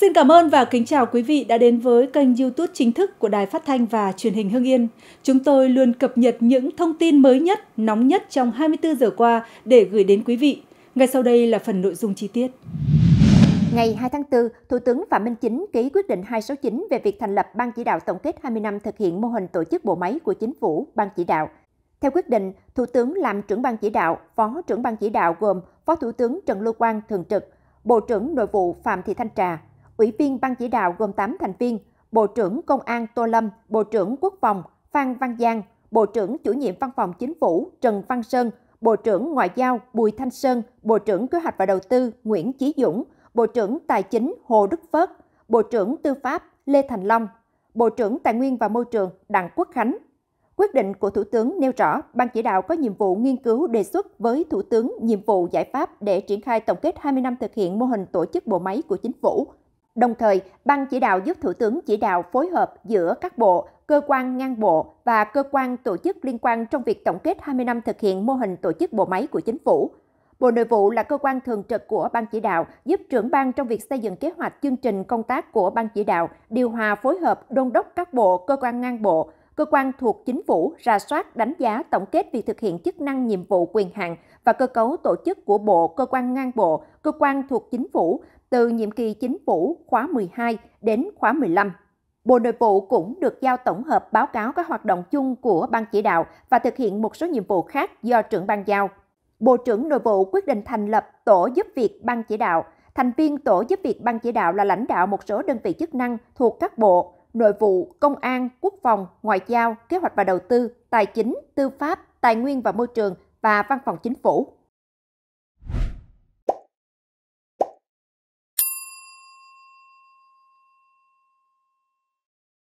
Xin cảm ơn và kính chào quý vị đã đến với kênh YouTube chính thức của Đài Phát thanh và Truyền hình Hưng Yên. Chúng tôi luôn cập nhật những thông tin mới nhất, nóng nhất trong 24 giờ qua để gửi đến quý vị. Ngay sau đây là phần nội dung chi tiết. Ngày 2 tháng 4, Thủ tướng Phạm Minh Chính ký quyết định 269 về việc thành lập Ban chỉ đạo tổng kết 20 năm thực hiện mô hình tổ chức bộ máy của chính phủ, Ban chỉ đạo. Theo quyết định, Thủ tướng làm trưởng ban chỉ đạo, Phó trưởng ban chỉ đạo gồm Phó Thủ tướng Trần Lưu Quang thường trực, Bộ trưởng Nội vụ Phạm Thị Thanh Trà, Ủy viên Ban chỉ đạo gồm 8 thành viên, Bộ trưởng Công an Tô Lâm, Bộ trưởng Quốc phòng Phan Văn Giang, Bộ trưởng Chủ nhiệm Văn phòng Chính phủ Trần Văn Sơn, Bộ trưởng Ngoại giao Bùi Thanh Sơn, Bộ trưởng Kế hoạch và Đầu tư Nguyễn Chí Dũng, Bộ trưởng Tài chính Hồ Đức Phớt, Bộ trưởng Tư pháp Lê Thành Long, Bộ trưởng Tài nguyên và Môi trường Đặng Quốc Khánh. Quyết định của Thủ tướng nêu rõ, Ban chỉ đạo có nhiệm vụ nghiên cứu đề xuất với Thủ tướng nhiệm vụ giải pháp để triển khai tổng kết 20 năm thực hiện mô hình tổ chức bộ máy của chính phủ Đồng thời, Ban chỉ đạo giúp Thủ tướng chỉ đạo phối hợp giữa các bộ, cơ quan ngang bộ và cơ quan tổ chức liên quan trong việc tổng kết 20 năm thực hiện mô hình tổ chức bộ máy của chính phủ. Bộ Nội vụ là cơ quan thường trực của Ban chỉ đạo, giúp trưởng ban trong việc xây dựng kế hoạch chương trình công tác của Ban chỉ đạo, điều hòa phối hợp đôn đốc các bộ, cơ quan ngang bộ, cơ quan thuộc chính phủ ra soát đánh giá tổng kết việc thực hiện chức năng nhiệm vụ quyền hạn và cơ cấu tổ chức của bộ, cơ quan ngang bộ, cơ quan thuộc chính phủ từ nhiệm kỳ chính phủ khóa 12 đến khóa 15. Bộ Nội vụ cũng được giao tổng hợp báo cáo các hoạt động chung của Ban chỉ đạo và thực hiện một số nhiệm vụ khác do trưởng ban giao. Bộ trưởng Nội vụ quyết định thành lập Tổ giúp việc Ban chỉ đạo. Thành viên Tổ giúp việc Ban chỉ đạo là lãnh đạo một số đơn vị chức năng thuộc các bộ, nội vụ, công an, quốc phòng, ngoại giao, kế hoạch và đầu tư, tài chính, tư pháp, tài nguyên và môi trường và văn phòng chính phủ.